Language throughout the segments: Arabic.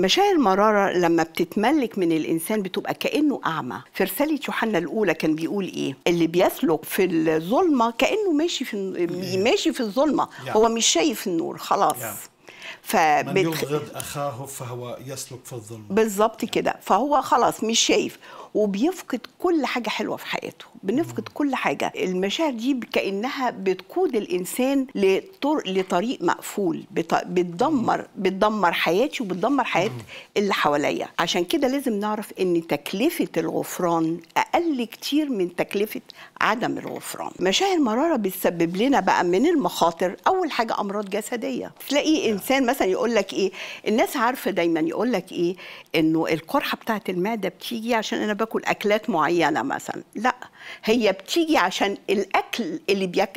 مشاعر المرارة لما بتتملك من الإنسان بتبقى كأنه أعمى في رسالة يوحنا الأولى كان بيقول إيه اللي بيسلك في الظلمة كأنه ماشي في ماشي في الظلمة هو مش شايف النور خلاص فبت... من يبغض اخاه فهو يسلك في الظلم بالظبط كده فهو خلاص مش شايف وبيفقد كل حاجه حلوه في حياته بنفقد كل حاجه المشاعر دي كانها بتقود الانسان لطر... لطريق مقفول بت... بتدمر بتدمر حياتي وبتدمر حياه اللي حواليا عشان كده لازم نعرف ان تكلفه الغفران اقل كتير من تكلفه عدم الغفران مشاعر مراره بتسبب لنا بقى من المخاطر اول حاجه امراض جسديه تلاقي انسان مثلا يقول لك ايه الناس عارفه دايما يقول لك ايه انه القرحه بتاعه المعده بتيجي عشان انا باكل اكلات معينه مثلا لا هي بتيجي عشان الاكل اللي بيك...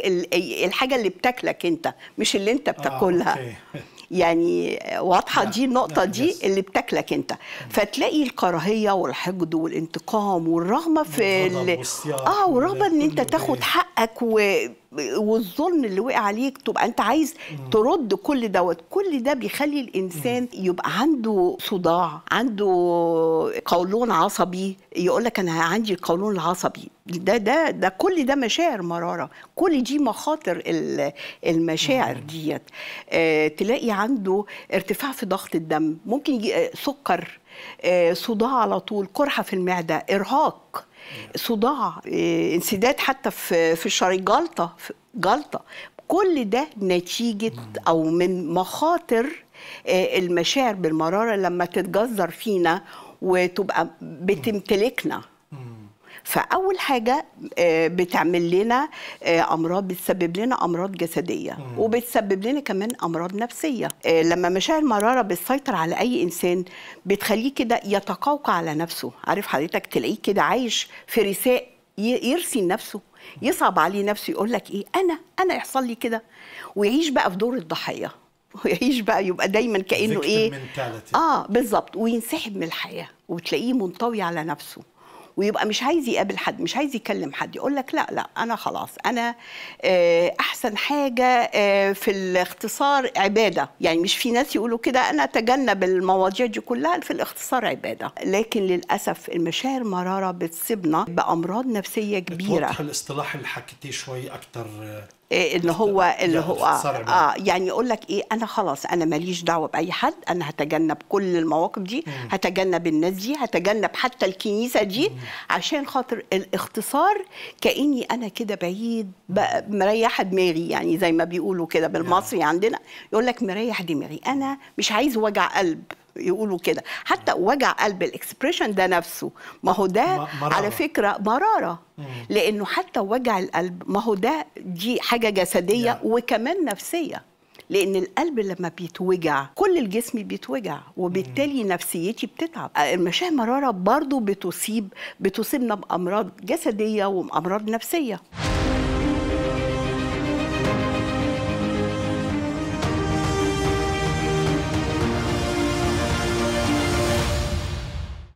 الحاجه اللي بتاكلك انت مش اللي انت آه، بتاكلها آه، يعني واضحه نعم، دي النقطه نعم، دي اللي بتاكلك انت فتلاقي الكراهيه والحقد والانتقام والرغبه في اه والرغبه ان انت تاخد إيه. حقك و والظلم اللي وقع عليك تبقى انت عايز ترد كل دوت كل ده بيخلي الانسان يبقى عنده صداع عنده قولون عصبي يقول لك انا عندي القولون العصبي ده ده ده كل ده مشاعر مراره كل دي مخاطر المشاعر ديت آه، تلاقي عنده ارتفاع في ضغط الدم ممكن آه، سكر آه، صداع على طول قرحه في المعده ارهاق صداع آه، انسداد حتى في في جلطه جلطه كل ده نتيجه او من مخاطر آه، المشاعر بالمراره لما تتجذر فينا وتبقى بتمتلكنا فاول حاجه آه، بتعمل لنا آه، امراض بتسبب لنا امراض جسديه وبتسبب لنا كمان امراض نفسيه آه، لما مشاعر المراره بتسيطر على اي انسان بتخليه كده يتقوقع على نفسه عارف حضرتك تلاقيه كده عايش في رثاء يرثي لنفسه يصعب عليه نفسه يقول لك ايه انا انا يحصل لي كده ويعيش بقى في دور الضحيه ويعيش بقى يبقى دايما كانه ايه اه بالظبط وينسحب من الحياه وتلاقيه منطوي على نفسه ويبقى مش عايز يقابل حد مش عايز يكلم حد يقول لك لا لا انا خلاص انا آه، احسن حاجه آه، في الاختصار عباده يعني مش في ناس يقولوا كده انا اتجنب المواضيع دي كلها في الاختصار عباده لكن للاسف المشاعر مراره بتصيبنا بامراض نفسيه كبيره بتوضح الاصطلاح اللي حكيتيه شويه اكتر آه، إيه ان هو اللي هو آه, يعني يقول لك ايه انا خلاص انا ماليش دعوه باي حد انا هتجنب كل المواقف دي مم. هتجنب الناس دي هتجنب حتى الكنيسه دي مم. عشان خاطر الاختصار كاني انا كده بعيد مريحه دماغي يعني زي ما بيقولوا كده بالمصري نعم. عندنا يقول لك مريح دماغي انا مش عايز وجع قلب يقولوا كده حتى وجع قلب الاكسبريشن ده نفسه ما هو ده مرارة. على فكره مراره لانه حتى وجع القلب ما هو ده دي حاجه جسديه وكمان نفسيه لان القلب لما بيتوجع كل الجسم بيتوجع وبالتالي مم. نفسيتي بتتعب المشاعر مراره برضو بتصيب بتصيبنا بامراض جسديه وامراض نفسيه